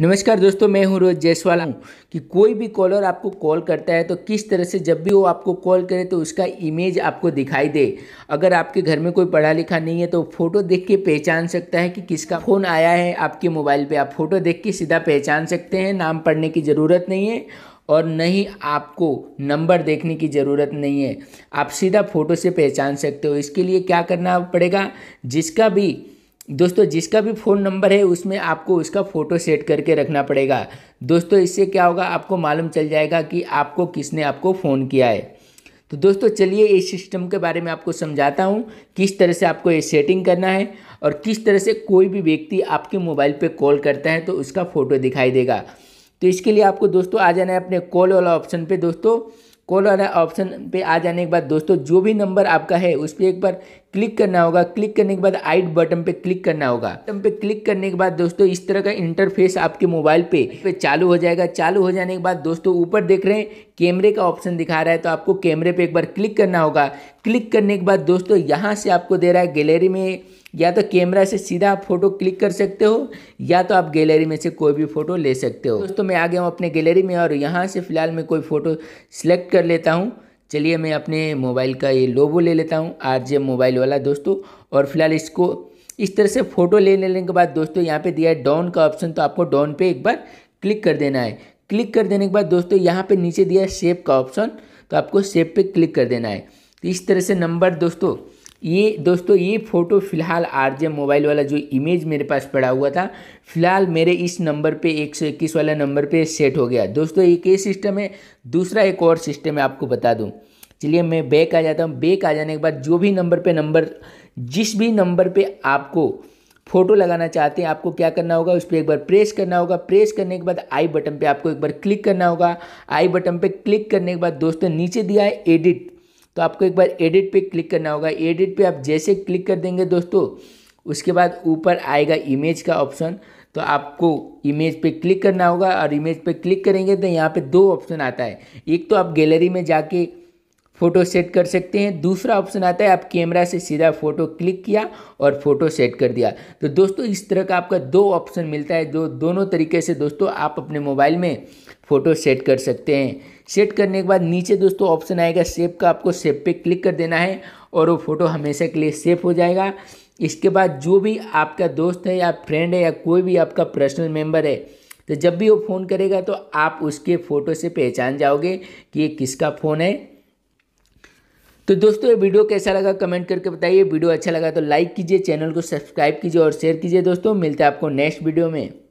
नमस्कार दोस्तों मैं हूं रोज जयसवाल हूँ कि कोई भी कॉलर आपको कॉल करता है तो किस तरह से जब भी वो आपको कॉल करे तो उसका इमेज आपको दिखाई दे अगर आपके घर में कोई पढ़ा लिखा नहीं है तो फ़ोटो देख के पहचान सकता है कि किसका फ़ोन आया है आपके मोबाइल पे आप फ़ोटो देख के सीधा पहचान सकते हैं नाम पढ़ने की ज़रूरत नहीं है और न ही आपको नंबर देखने की ज़रूरत नहीं है आप सीधा फ़ोटो से पहचान सकते हो इसके लिए क्या करना पड़ेगा जिसका भी दोस्तों जिसका भी फ़ोन नंबर है उसमें आपको उसका फ़ोटो सेट करके रखना पड़ेगा दोस्तों इससे क्या होगा आपको मालूम चल जाएगा कि आपको किसने आपको फ़ोन किया है तो दोस्तों चलिए इस सिस्टम के बारे में आपको समझाता हूँ किस तरह से आपको ये सेटिंग करना है और किस तरह से कोई भी व्यक्ति आपके मोबाइल पर कॉल करता है तो उसका फ़ोटो दिखाई देगा तो इसके लिए आपको दोस्तों आ जाना है अपने कॉल वाला ऑप्शन पर दोस्तों कॉल वाला ऑप्शन पे आ जाने के बाद दोस्तों जो भी नंबर आपका है उस पर एक बार क्लिक करना होगा क्लिक करने के बाद आइट बटन पे क्लिक करना होगा बटन पे क्लिक करने के बाद दोस्तों इस तरह का इंटरफेस आपके मोबाइल पे पे चालू हो जाएगा चालू हो जाने के बाद दोस्तों ऊपर देख रहे हैं कैमरे का ऑप्शन दिखा रहा है तो आपको कैमरे पर एक बार क्लिक करना होगा क्लिक करने के बाद दोस्तों यहाँ से आपको दे रहा है गैलरी में या तो कैमरा से सीधा आप फोटो क्लिक कर सकते हो या तो आप गैलरी में से कोई भी फ़ोटो ले सकते हो दोस्तों मैं आ गया हूँ अपने गैलरी में और यहाँ से फ़िलहाल मैं कोई फ़ोटो सिलेक्ट कर लेता हूँ चलिए मैं अपने मोबाइल का ये लोबो ले लेता हूँ आर मोबाइल वाला दोस्तों और फिलहाल इसको इस तरह से फ़ोटो ले लेने के बाद दोस्तों यहाँ पे दिया है डाउन का ऑप्शन तो आपको डाउन पे एक बार क्लिक कर देना है क्लिक कर देने के बाद दोस्तों यहाँ पे नीचे दिया है सेप का ऑप्शन तो आपको सेप पे क्लिक कर देना है तो इस तरह से नंबर दोस्तों ये दोस्तों ये फ़ोटो फ़िलहाल आर मोबाइल वाला जो इमेज मेरे पास पड़ा हुआ था फ़िलहाल मेरे इस नंबर पे एक सौ इक्कीस वाला नंबर पे सेट हो गया दोस्तों एक ये सिस्टम है दूसरा एक और सिस्टम है आपको बता दूँ चलिए मैं बैक आ जाता हूँ बैक आ जाने के बाद जो भी नंबर पे नंबर जिस भी नंबर पर आपको फ़ोटो लगाना चाहते हैं आपको क्या करना होगा उस पर एक बार प्रेस करना होगा प्रेस करने के बाद आई बटन पर आपको एक बार क्लिक करना होगा आई बटन पर क्लिक करने के बाद दोस्तों नीचे दिया है एडिट तो आपको एक बार एडिट पे क्लिक करना होगा एडिट पे आप जैसे क्लिक कर देंगे दोस्तों उसके बाद ऊपर आएगा इमेज का ऑप्शन तो आपको इमेज पे क्लिक करना होगा और इमेज पे क्लिक करेंगे तो यहाँ पे दो ऑप्शन आता है एक तो आप गैलरी में जाके फ़ोटो सेट कर सकते हैं दूसरा ऑप्शन आता है आप कैमरा से सीधा फ़ोटो क्लिक किया और फ़ोटो सेट कर दिया तो दोस्तों इस तरह का आपका दो ऑप्शन मिलता है जो दोनों तरीके से दोस्तों आप अपने मोबाइल में फ़ोटो सेट कर सकते हैं सेट करने के बाद नीचे दोस्तों ऑप्शन आएगा सेव का आपको सेव पे क्लिक कर देना है और वो फ़ोटो हमेशा के लिए सेफ हो जाएगा इसके बाद जो भी आपका दोस्त है या फ्रेंड है या कोई भी आपका पर्सनल मेम्बर है तो जब भी वो फ़ोन करेगा तो आप उसके फ़ोटो से पहचान जाओगे कि ये किसका फ़ोन है तो दोस्तों ये वीडियो कैसा लगा कमेंट करके बताइए वीडियो अच्छा लगा तो लाइक कीजिए चैनल को सब्सक्राइब कीजिए और शेयर कीजिए दोस्तों मिलते हैं आपको नेक्स्ट वीडियो में